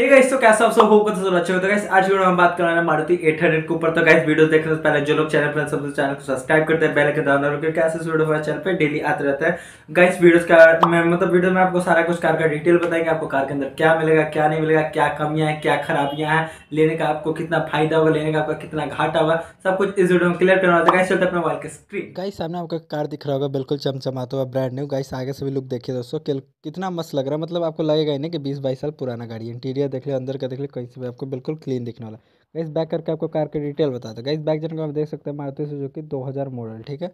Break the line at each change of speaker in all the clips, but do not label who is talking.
हे hey guys तो कैसा आप सब होप करते सब अच्छे होते गाइस तो आज वीडियो में हम बात करना है मारुति 800 के ऊपर तो गाइस वीडियो देखने से पहले जो लोग चैनल पर सब चैनल को सब्सक्राइब करते हैं बेल के दाना रखें ऐसे वीडियो हमारे चैनल पे डेली आते रहते हैं गाइस वीडियोस का मैं मतलब वीडियो में आपको सारा कुछ कार का डिटेल बताएंगे आपको कार के अंदर क्या मिलेगा क्या नहीं मिलेगा क्या कमियां हैं क्या खराबियां हैं लेने का आपको कितना फायदा होगा लेने का आपका कितना घाटा होगा सब कुछ इस वीडियो में क्लियर करना होता है गाइस चलते अपने मोबाइल के स्क्रीन गाइस सामने आपका कार दिख रहा होगा बिल्कुल चमचमाता हुआ ब्रांड न्यू गाइस आगे से भी लुक देखिए दोस्तों कितना मस्त लग रहा है मतलब आपको लगेगा ही नहीं कि बीस बाईस साल पुराना गाड़ी इंटीरियर देख लिया अंदर का देख लिया कैसे भी आपको बिल्कुल क्लीन दिखने वाला है इस बैक करके आपको कार की डिटेल बता दो इस बैक जन का आप देख सकते हैं मारुति सुजुकी दो हज़ार मॉडल ठीक है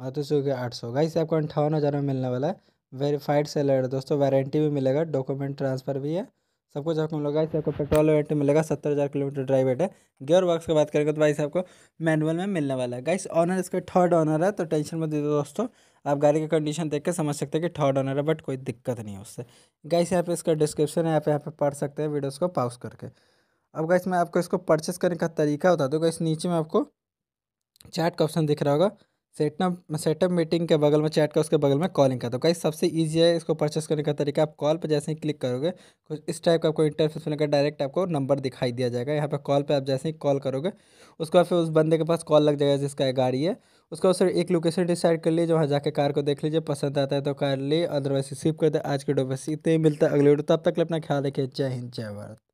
मारुति सुजुकी आठ सौ गैस आपको अंठावन में मिलने वाला है वेरीफाइड सेलर है दोस्तों वारंटी भी मिलेगा डॉक्यूमेंट ट्रांसफ़र भी है सब कुछ आपको मिलेगा इसे आपको पेट्रोल वेट मिलेगा सत्तर हज़ार किलोमीटर ड्राइव वेट है गियर वर्क्स की बात करेंगे तो भाई आपको मैनुअल में मिलने वाला है गाइस ऑनर इसका थर्ड ऑनर है तो टेंशन मत दीजिए दोस्तों आप गाड़ी की कंडीशन देख के समझ सकते हैं कि थर्ड ऑनर है बट कोई दिक्कत नहीं है उससे गाइस यहाँ पे इसका डिस्क्रिप्शन है आप यहाँ पे पढ़ सकते हैं वीडियोज़ को पाउस करके अब गाइस मैं आपको इसको परचेस करने का तरीका बता दूँगा इस नीचे में आपको चार्ट का ऑप्शन दिख रहा होगा सेटअप सेटअप मीटिंग के बगल में चैट का उसके बगल में कॉलिंग का तो गाइस सबसे ईजी है इसको परचेस करने का तरीका आप कॉल पर जैसे ही क्लिक करोगे कुछ इस टाइप का आपको इंटरफेस मिलेगा डायरेक्ट आपको नंबर दिखाई दिया जाएगा यहाँ पर कॉल पर आप जैसे ही कॉल करोगे उसके बाद फिर उस बंदे के पास कॉल लग जाएगा जिसका गाड़ी है उसके बाद एक लोकेशन डिसाइड कर लीजिए वहाँ जाकर कार को देख लीजिए पसंद आता है तो कार ली अदरवाइज रिसीव कर दे आज के डो बस इतने मिलता है अगले वीडियो तब तक अपना ख्याल रखिए जय हिंद जय भारत